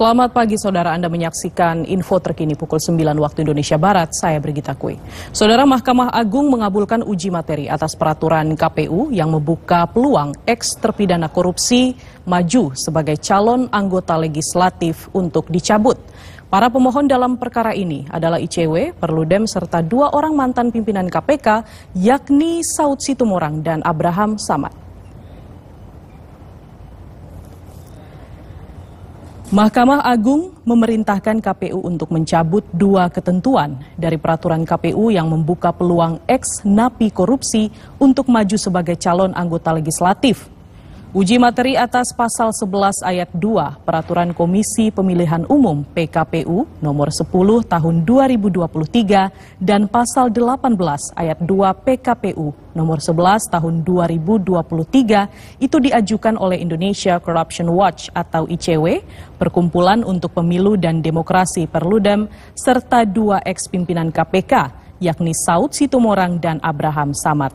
Selamat pagi saudara Anda menyaksikan info terkini pukul 9 waktu Indonesia Barat, saya Brigita Kui. Saudara Mahkamah Agung mengabulkan uji materi atas peraturan KPU yang membuka peluang eks terpidana korupsi maju sebagai calon anggota legislatif untuk dicabut. Para pemohon dalam perkara ini adalah ICW, Perludem, serta dua orang mantan pimpinan KPK yakni Saud Situmorang dan Abraham Samad. Mahkamah Agung memerintahkan KPU untuk mencabut dua ketentuan dari peraturan KPU yang membuka peluang ex napi korupsi untuk maju sebagai calon anggota legislatif Uji materi atas pasal 11 ayat 2 Peraturan Komisi Pemilihan Umum PKPU nomor 10 tahun 2023 dan pasal 18 ayat 2 PKPU nomor 11 tahun 2023 itu diajukan oleh Indonesia Corruption Watch atau ICW, Perkumpulan untuk Pemilu dan Demokrasi Perludem serta dua eks pimpinan KPK yakni Saud Situmorang dan Abraham Samad.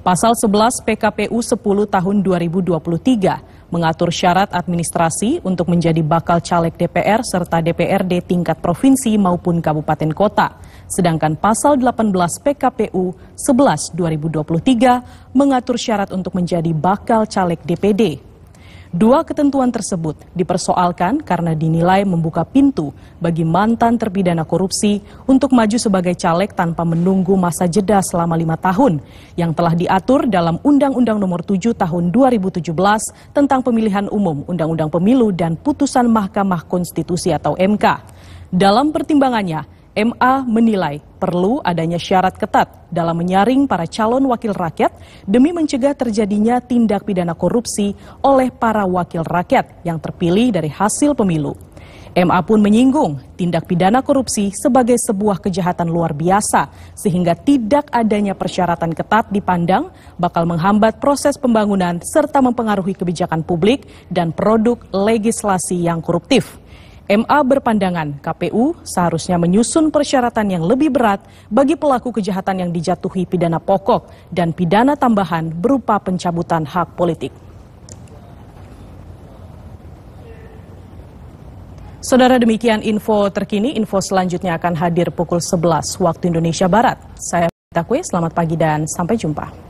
Pasal 11 PKPU 10 tahun 2023 mengatur syarat administrasi untuk menjadi bakal caleg DPR serta DPRD tingkat provinsi maupun kabupaten kota. Sedangkan pasal 18 PKPU 11 2023 mengatur syarat untuk menjadi bakal caleg DPD Dua ketentuan tersebut dipersoalkan karena dinilai membuka pintu bagi mantan terpidana korupsi untuk maju sebagai caleg tanpa menunggu masa jeda selama lima tahun yang telah diatur dalam Undang-Undang Nomor 7 Tahun 2017 tentang Pemilihan Umum, Undang-Undang Pemilu, dan Putusan Mahkamah Konstitusi atau MK. Dalam pertimbangannya, MA menilai perlu adanya syarat ketat dalam menyaring para calon wakil rakyat demi mencegah terjadinya tindak pidana korupsi oleh para wakil rakyat yang terpilih dari hasil pemilu. MA pun menyinggung tindak pidana korupsi sebagai sebuah kejahatan luar biasa sehingga tidak adanya persyaratan ketat dipandang bakal menghambat proses pembangunan serta mempengaruhi kebijakan publik dan produk legislasi yang koruptif. MA berpandangan KPU seharusnya menyusun persyaratan yang lebih berat bagi pelaku kejahatan yang dijatuhi pidana pokok dan pidana tambahan berupa pencabutan hak politik. Saudara demikian info terkini, info selanjutnya akan hadir pukul 11 waktu Indonesia Barat. Saya Takwe, selamat pagi dan sampai jumpa.